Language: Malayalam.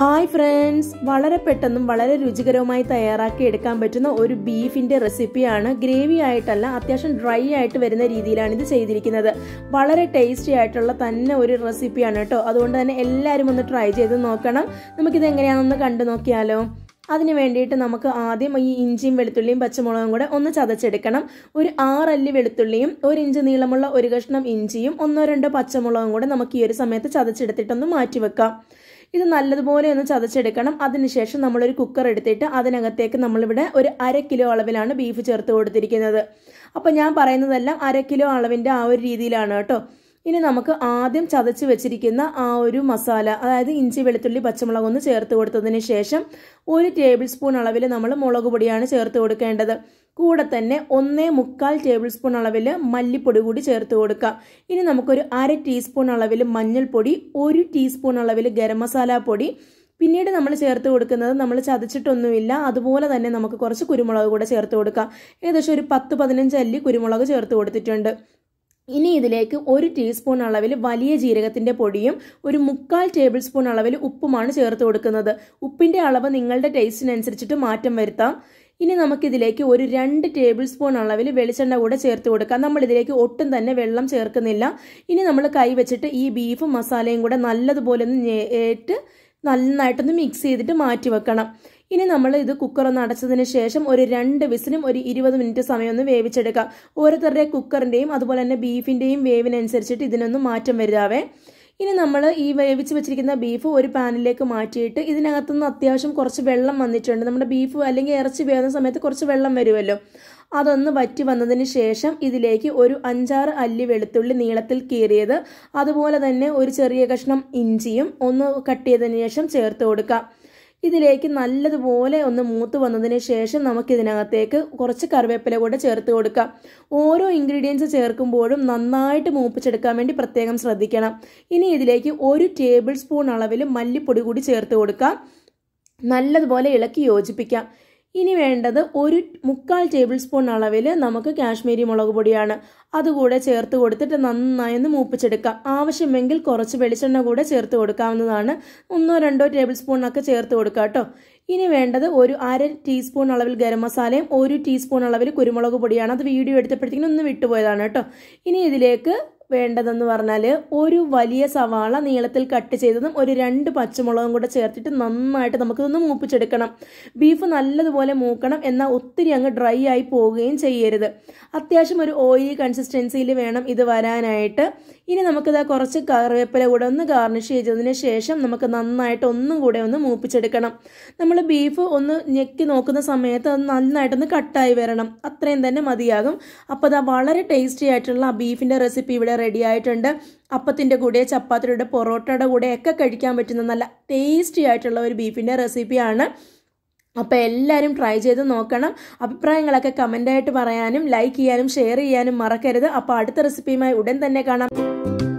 ഹായ് ഫ്രണ്ട്സ് വളരെ പെട്ടെന്നും വളരെ രുചികരവുമായി തയ്യാറാക്കി എടുക്കാൻ പറ്റുന്ന ഒരു ബീഫിൻ്റെ റെസിപ്പിയാണ് ഗ്രേവി ആയിട്ടല്ല അത്യാവശ്യം ഡ്രൈ ആയിട്ട് വരുന്ന രീതിയിലാണ് ഇത് ചെയ്തിരിക്കുന്നത് വളരെ ടേസ്റ്റി ആയിട്ടുള്ള തന്നെ ഒരു റെസിപ്പിയാണ് കേട്ടോ അതുകൊണ്ട് തന്നെ എല്ലാവരും ഒന്ന് ട്രൈ ചെയ്ത് നോക്കണം നമുക്കിത് എങ്ങനെയാണെന്ന് കണ്ടു നോക്കിയാലോ അതിന് വേണ്ടിയിട്ട് നമുക്ക് ആദ്യം ഈ ഇഞ്ചിയും വെളുത്തുള്ളിയും പച്ചമുളകും കൂടെ ഒന്ന് ചതച്ചെടുക്കണം ഒരു ആറല്ലി വെളുത്തുള്ളിയും ഒരു ഇഞ്ച് നീളമുള്ള ഒരു കഷ്ണം ഇഞ്ചിയും ഒന്നോ രണ്ടോ പച്ചമുളകും കൂടെ നമുക്ക് ഈ ഒരു സമയത്ത് ചതച്ചെടുത്തിട്ടൊന്ന് മാറ്റി വെക്കാം ഇത് നല്ലതുപോലെ ഒന്ന് ചതച്ചെടുക്കണം അതിനുശേഷം നമ്മളൊരു കുക്കർ എടുത്തിട്ട് അതിനകത്തേക്ക് നമ്മളിവിടെ ഒരു അര കിലോ അളവിലാണ് ബീഫ് ചേർത്ത് കൊടുത്തിരിക്കുന്നത് അപ്പോൾ ഞാൻ പറയുന്നതെല്ലാം അര കിലോ അളവിൻ്റെ ആ ഒരു രീതിയിലാണ് കേട്ടോ ഇനി നമുക്ക് ആദ്യം ചതച്ച് വെച്ചിരിക്കുന്ന ആ ഒരു മസാല അതായത് ഇഞ്ചി വെളുത്തുള്ളി പച്ചമുളക് ഒന്ന് ചേർത്ത് കൊടുത്തതിന് ശേഷം ഒരു ടേബിൾ സ്പൂൺ അളവിൽ നമ്മൾ മുളക് പൊടിയാണ് ചേർത്ത് കൊടുക്കേണ്ടത് കൂടെ തന്നെ ഒന്നേ മുക്കാൽ ടേബിൾ സ്പൂൺ അളവിൽ മല്ലിപ്പൊടി കൂടി ചേർത്ത് കൊടുക്കാം ഇനി നമുക്കൊരു അര ടീസ്പൂൺ അളവിൽ മഞ്ഞൾപ്പൊടി ഒരു ടീസ്പൂൺ അളവിൽ ഗരം മസാല പൊടി പിന്നീട് നമ്മൾ ചേർത്ത് കൊടുക്കുന്നത് നമ്മൾ ചതച്ചിട്ടൊന്നുമില്ല അതുപോലെ തന്നെ നമുക്ക് കുറച്ച് കുരുമുളക് കൂടെ ചേർത്ത് കൊടുക്കാം ഏകദേശം ഒരു പത്ത് പതിനഞ്ച് അല്ലി കുരുമുളക് ചേർത്ത് കൊടുത്തിട്ടുണ്ട് ഇനി ഇതിലേക്ക് ഒരു ടീസ്പൂൺ അളവിൽ വലിയ ജീരകത്തിൻ്റെ പൊടിയും ഒരു മുക്കാൽ ടേബിൾ സ്പൂൺ അളവിൽ ഉപ്പുമാണ് ചേർത്ത് കൊടുക്കുന്നത് ഉപ്പിൻ്റെ അളവ് നിങ്ങളുടെ ടേസ്റ്റിനനുസരിച്ചിട്ട് മാറ്റം വരുത്താം ഇനി നമുക്കിതിലേക്ക് ഒരു രണ്ട് ടേബിൾ സ്പൂൺ അളവിൽ വെളിച്ചെണ്ണ കൂടെ ചേർത്ത് കൊടുക്കാം നമ്മൾ ഇതിലേക്ക് ഒട്ടും തന്നെ വെള്ളം ചേർക്കുന്നില്ല ഇനി നമ്മൾ കൈ വെച്ചിട്ട് ഈ ബീഫും മസാലയും കൂടെ നല്ലതുപോലെ ഒന്ന് ഏറ്റ് നന്നായിട്ടൊന്ന് മിക്സ് ചെയ്തിട്ട് മാറ്റി വെക്കണം ഇനി നമ്മൾ ഇത് ഒന്ന് അടച്ചതിന് ശേഷം ഒരു രണ്ട് വിസിലും ഒരു ഇരുപത് മിനിറ്റ് സമയം ഒന്ന് വേവിച്ചെടുക്കാം ഓരോരുത്തരുടെ കുക്കറിൻ്റെയും അതുപോലെ തന്നെ ബീഫിൻ്റെയും വേവിനനുസരിച്ചിട്ട് ഇതിനൊന്നും മാറ്റം വരുതാവേ ഇനി നമ്മൾ ഈ വേവിച്ച് വെച്ചിരിക്കുന്ന ബീഫ് ഒരു പാനിലേക്ക് മാറ്റിയിട്ട് ഇതിനകത്തുനിന്ന് അത്യാവശ്യം കുറച്ച് വെള്ളം വന്നിട്ടുണ്ട് നമ്മുടെ ബീഫ് അല്ലെങ്കിൽ ഇറച്ചി വേവുന്ന സമയത്ത് കുറച്ച് വെള്ളം വരുമല്ലോ അതൊന്ന് വറ്റി വന്നതിന് ശേഷം ഇതിലേക്ക് ഒരു അഞ്ചാറ് അല്ലി വെളുത്തുള്ളി നീളത്തിൽ കീറിയത് അതുപോലെ തന്നെ ഒരു ചെറിയ കഷ്ണം ഇഞ്ചിയും ഒന്ന് കട്ട് ചെയ്തതിന് ശേഷം ചേർത്ത് കൊടുക്കാം ഇതിലേക്ക് നല്ലതുപോലെ ഒന്ന് മൂത്ത് വന്നതിന് ശേഷം നമുക്കിതിനകത്തേക്ക് കുറച്ച് കറിവേപ്പില കൂടെ ചേർത്ത് കൊടുക്കാം ഓരോ ഇൻഗ്രീഡിയൻസ് ചേർക്കുമ്പോഴും നന്നായിട്ട് മൂപ്പിച്ചെടുക്കാൻ വേണ്ടി പ്രത്യേകം ശ്രദ്ധിക്കണം ഇനി ഇതിലേക്ക് ഒരു ടേബിൾ സ്പൂൺ അളവിൽ മല്ലിപ്പൊടി കൂടി ചേർത്ത് കൊടുക്കാം നല്ലതുപോലെ ഇളക്കി യോജിപ്പിക്കാം ഇനി വേണ്ടത് ഒരു മുക്കാൽ ടേബിൾ സ്പൂൺ അളവിൽ നമുക്ക് കാശ്മീരി മുളക് പൊടിയാണ് അതുകൂടെ ചേർത്ത് കൊടുത്തിട്ട് നന്നായി ഒന്ന് മൂപ്പിച്ചെടുക്കാം ആവശ്യമെങ്കിൽ കുറച്ച് വെളിച്ചെണ്ണ കൂടെ ചേർത്ത് കൊടുക്കാവുന്നതാണ് ഒന്നോ രണ്ടോ ടേബിൾ സ്പൂണൊക്കെ ചേർത്ത് കൊടുക്കുക കേട്ടോ ഇനി വേണ്ടത് ഒരു അര ടീസ്പൂൺ അളവിൽ ഗരം മസാലയും ഒരു ടീസ്പൂൺ അളവിൽ കുരുമുളക് പൊടിയാണ് അത് വീഡിയോ എടുത്തപ്പോഴത്തേക്കും ഒന്ന് വിട്ടുപോയതാണ് കേട്ടോ ഇനി ഇതിലേക്ക് വേണ്ടതെന്ന് പറഞ്ഞാൽ ഒരു വലിയ സവാള നീളത്തിൽ കട്ട് ചെയ്തതും ഒരു രണ്ട് പച്ചമുളകും കൂടെ ചേർത്തിട്ട് നന്നായിട്ട് നമുക്കിതൊന്ന് മൂപ്പിച്ചെടുക്കണം ബീഫ് നല്ലതുപോലെ മൂക്കണം എന്നാൽ ഒത്തിരി അങ്ങ് ഡ്രൈ ആയി പോവുകയും ചെയ്യരുത് അത്യാവശ്യം ഒരു ഓയിലി കൺസിസ്റ്റൻസിയിൽ വേണം ഇത് വരാനായിട്ട് ഇനി നമുക്കിത് കുറച്ച് കറിവേപ്പില കൂടെ ഒന്ന് ഗാർണിഷ് ചെയ്തതിന് ശേഷം നമുക്ക് നന്നായിട്ട് ഒന്നും കൂടെ ഒന്ന് മൂപ്പിച്ചെടുക്കണം നമ്മൾ ബീഫ് ഒന്ന് ഞെക്കി നോക്കുന്ന സമയത്ത് അത് നന്നായിട്ടൊന്ന് കട്ടായി വരണം അത്രയും തന്നെ മതിയാകും അപ്പോൾ അതാ വളരെ ടേസ്റ്റി ആയിട്ടുള്ള ആ ബീഫിൻ്റെ റെസിപ്പി ഇവിടെ റെഡി ആയിട്ടുണ്ട് അപ്പത്തിൻ്റെ കൂടെ ചപ്പാത്തിയുടെ പൊറോട്ടയുടെ കൂടെ ഒക്കെ കഴിക്കാൻ പറ്റുന്ന നല്ല ടേസ്റ്റി ആയിട്ടുള്ള ഒരു ബീഫിൻ്റെ റെസിപ്പിയാണ് അപ്പോൾ എല്ലാവരും ട്രൈ ചെയ്ത് നോക്കണം അഭിപ്രായങ്ങളൊക്കെ കമൻ്റായിട്ട് പറയാനും ലൈക്ക് ചെയ്യാനും ഷെയർ ചെയ്യാനും മറക്കരുത് അപ്പോൾ അടുത്ത റെസിപ്പിയുമായി ഉടൻ തന്നെ കാണാം